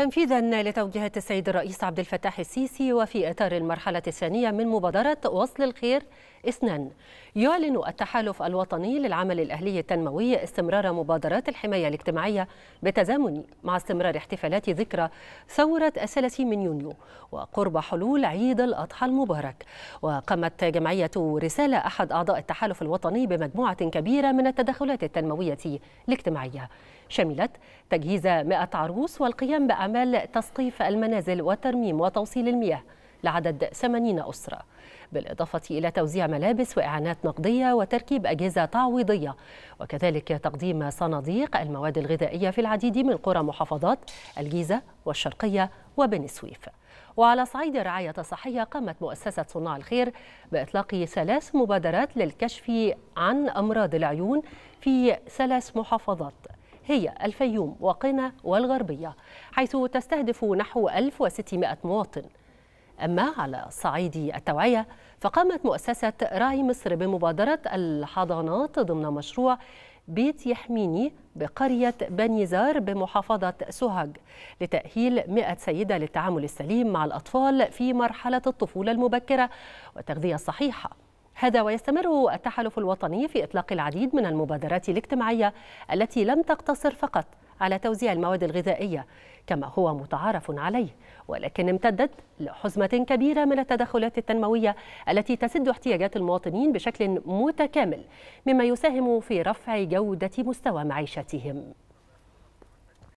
تنفيذا لتوجيهات السيد الرئيس عبد الفتاح السيسي وفي إطار المرحلة الثانية من مبادرة وصل الخير اثنان يعلن التحالف الوطني للعمل الأهلي التنموي استمرار مبادرات الحماية الاجتماعية بتزامن مع استمرار احتفالات ذكرى ثورة الثلاثين من يونيو وقرب حلول عيد الأضحى المبارك وقامت جمعية رسالة أحد أعضاء التحالف الوطني بمجموعة كبيرة من التدخلات التنموية الاجتماعية شملت تجهيز 100 عروس والقيام بأعمال تسقيف المنازل والترميم وتوصيل المياه لعدد 80 أسرة بالإضافة إلى توزيع ملابس وإعانات نقدية وتركيب أجهزة تعويضية وكذلك تقديم صناديق المواد الغذائية في العديد من قرى محافظات الجيزة والشرقية وبني سويف وعلى صعيد الرعاية الصحية قامت مؤسسة صناع الخير بإطلاق ثلاث مبادرات للكشف عن أمراض العيون في ثلاث محافظات هي الفيوم وقنا والغربية حيث تستهدف نحو 1600 مواطن أما على صعيد التوعية فقامت مؤسسة راعي مصر بمبادرة الحضانات ضمن مشروع بيت يحميني بقرية بنيزار بمحافظة سوهاج لتأهيل 100 سيدة للتعامل السليم مع الأطفال في مرحلة الطفولة المبكرة والتغذية الصحيحة هذا ويستمر التحالف الوطني في إطلاق العديد من المبادرات الاجتماعية التي لم تقتصر فقط على توزيع المواد الغذائية كما هو متعارف عليه ولكن امتدت لحزمة كبيرة من التدخلات التنموية التي تسد احتياجات المواطنين بشكل متكامل مما يساهم في رفع جودة مستوى معيشتهم